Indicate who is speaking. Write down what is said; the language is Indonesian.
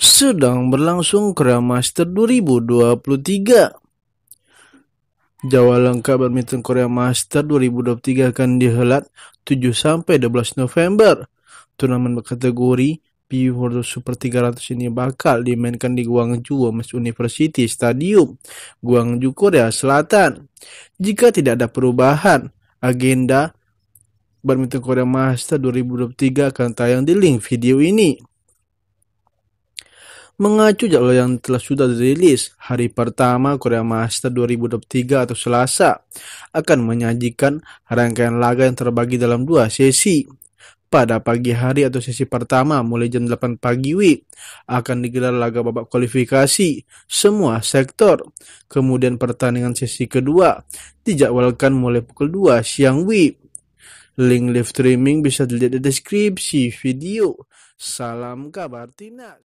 Speaker 1: sedang berlangsung Kera Master 2023. Jawa Lengkap Badminton Korea Master 2023 akan dihelat 7 sampai 12 November. Turnamen berkategori P World Super 300 ini bakal dimainkan di Gwangju Women's University Stadium, Gwangju, Korea Selatan. Jika tidak ada perubahan, agenda Badminton Korea Master 2023 akan tayang di link video ini mengacu jadwal yang telah sudah dirilis hari pertama Korea Master 2023 atau Selasa akan menyajikan rangkaian laga yang terbagi dalam dua sesi. Pada pagi hari atau sesi pertama mulai jam 8 pagi WIB akan digelar laga babak kualifikasi semua sektor. Kemudian pertandingan sesi kedua dijadwalkan mulai pukul 2 siang WIB. Link live streaming bisa dilihat di deskripsi video.
Speaker 2: Salam
Speaker 1: kabar Tina.